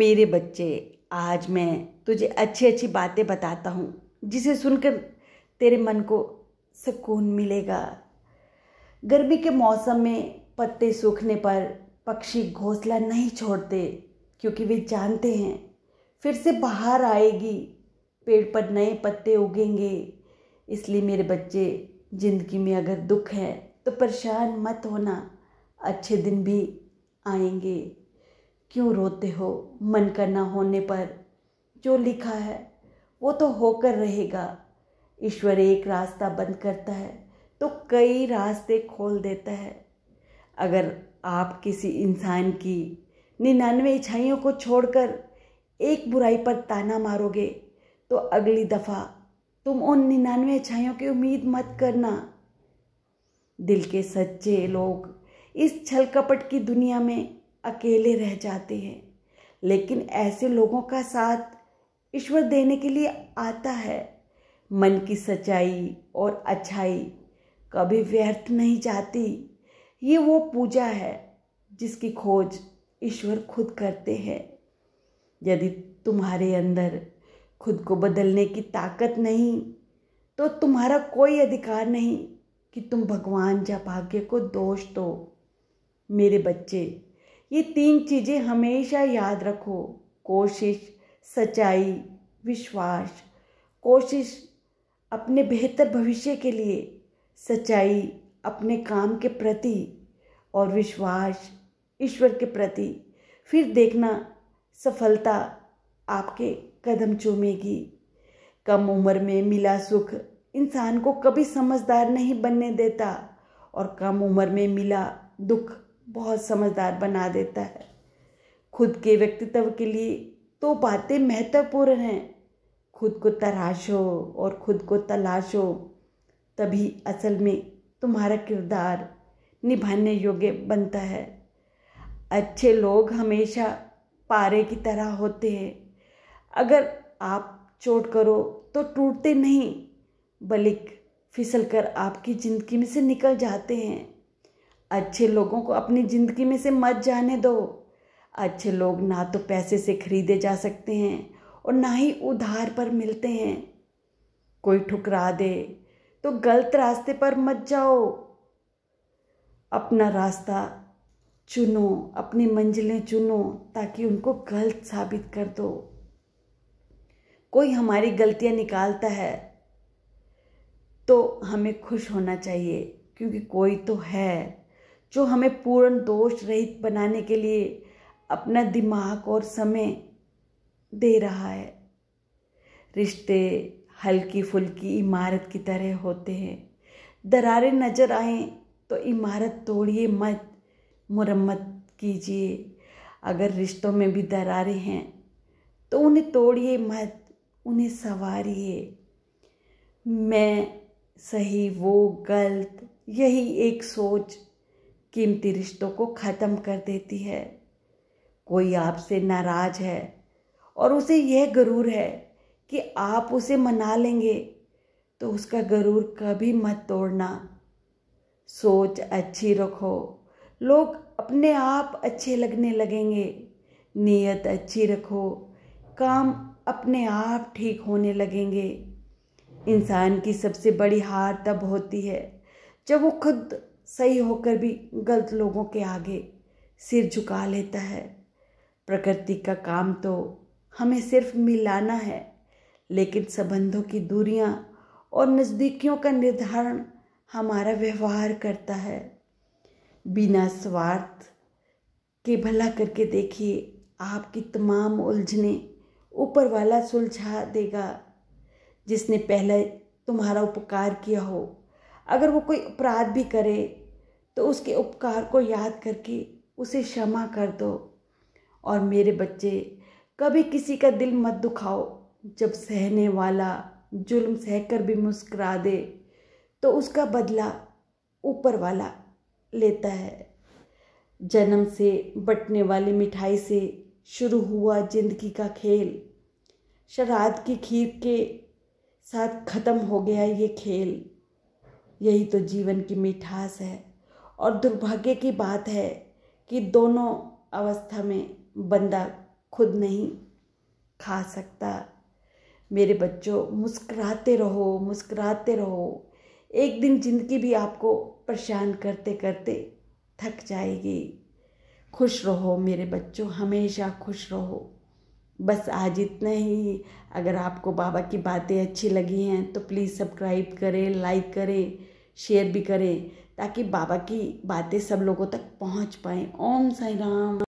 मेरे बच्चे आज मैं तुझे अच्छी अच्छी बातें बताता हूँ जिसे सुनकर तेरे मन को सुकून मिलेगा गर्मी के मौसम में पत्ते सूखने पर पक्षी घोंसला नहीं छोड़ते क्योंकि वे जानते हैं फिर से बाहर आएगी पेड़ पर नए पत्ते उगेंगे इसलिए मेरे बच्चे ज़िंदगी में अगर दुख है तो परेशान मत होना अच्छे दिन भी आएंगे क्यों रोते हो मन करना होने पर जो लिखा है वो तो होकर रहेगा ईश्वर एक रास्ता बंद करता है तो कई रास्ते खोल देता है अगर आप किसी इंसान की निन्यानवे इच्छाइयों को छोड़कर एक बुराई पर ताना मारोगे तो अगली दफ़ा तुम उन निन्यानवे इच्छाइयों की उम्मीद मत करना दिल के सच्चे लोग इस छल कपट की दुनिया में अकेले रह जाते हैं लेकिन ऐसे लोगों का साथ ईश्वर देने के लिए आता है मन की सच्चाई और अच्छाई कभी व्यर्थ नहीं जाती ये वो पूजा है जिसकी खोज ईश्वर खुद करते हैं यदि तुम्हारे अंदर खुद को बदलने की ताकत नहीं तो तुम्हारा कोई अधिकार नहीं कि तुम भगवान या भाग्य को दोष दो मेरे बच्चे ये तीन चीज़ें हमेशा याद रखो कोशिश सच्चाई विश्वास कोशिश अपने बेहतर भविष्य के लिए सच्चाई अपने काम के प्रति और विश्वास ईश्वर के प्रति फिर देखना सफलता आपके कदम चूमेगी कम उम्र में मिला सुख इंसान को कभी समझदार नहीं बनने देता और कम उम्र में मिला दुख बहुत समझदार बना देता है खुद के व्यक्तित्व के लिए तो बातें महत्वपूर्ण हैं खुद को तराशो और खुद को तलाशो तभी असल में तुम्हारा किरदार निभाने योग्य बनता है अच्छे लोग हमेशा पारे की तरह होते हैं अगर आप चोट करो तो टूटते नहीं बल्कि फिसल कर आपकी ज़िंदगी में से निकल जाते हैं अच्छे लोगों को अपनी ज़िंदगी में से मत जाने दो अच्छे लोग ना तो पैसे से खरीदे जा सकते हैं और ना ही उधार पर मिलते हैं कोई ठुकरा दे तो गलत रास्ते पर मत जाओ अपना रास्ता चुनो अपनी मंजिलें चुनो ताकि उनको गलत साबित कर दो कोई हमारी गलतियां निकालता है तो हमें खुश होना चाहिए क्योंकि कोई तो है जो हमें पूर्ण दोष रहित बनाने के लिए अपना दिमाग और समय दे रहा है रिश्ते हल्की फुल्की इमारत की तरह होते हैं दरारें नज़र आएं तो इमारत तोड़िए मत मुरम्मत कीजिए अगर रिश्तों में भी दरारें हैं तो उन्हें तोड़िए मत उन्हें संवारिए मैं सही वो गलत यही एक सोच कीमती रिश्तों को ख़त्म कर देती है कोई आपसे नाराज है और उसे यह गरूर है कि आप उसे मना लेंगे तो उसका गरूर कभी मत तोड़ना सोच अच्छी रखो लोग अपने आप अच्छे लगने लगेंगे नीयत अच्छी रखो काम अपने आप ठीक होने लगेंगे इंसान की सबसे बड़ी हार तब होती है जब वो खुद सही होकर भी गलत लोगों के आगे सिर झुका लेता है प्रकृति का काम तो हमें सिर्फ मिलाना है लेकिन संबंधों की दूरियां और नज़दीकियों का निर्धारण हमारा व्यवहार करता है बिना स्वार्थ के भला करके देखिए आपकी तमाम उलझने ऊपर वाला सुलझा देगा जिसने पहले तुम्हारा उपकार किया हो अगर वो कोई अपराध भी करे तो उसके उपकार को याद करके उसे क्षमा कर दो और मेरे बच्चे कभी किसी का दिल मत दुखाओ जब सहने वाला जुल्म सहकर भी मुस्करा दे तो उसका बदला ऊपर वाला लेता है जन्म से बटने वाली मिठाई से शुरू हुआ जिंदगी का खेल शराब की खीर के साथ ख़त्म हो गया ये खेल यही तो जीवन की मिठास है और दुर्भाग्य की बात है कि दोनों अवस्था में बंदा खुद नहीं खा सकता मेरे बच्चों मुस्कराते रहो मुस्कराते रहो एक दिन ज़िंदगी भी आपको परेशान करते करते थक जाएगी खुश रहो मेरे बच्चों हमेशा खुश रहो बस आज इतना ही अगर आपको बाबा की बातें अच्छी लगी हैं तो प्लीज़ सब्सक्राइब करें लाइक करें शेयर भी करें ताकि बाबा की बातें सब लोगों तक पहुंच पाएँ ओम साई राम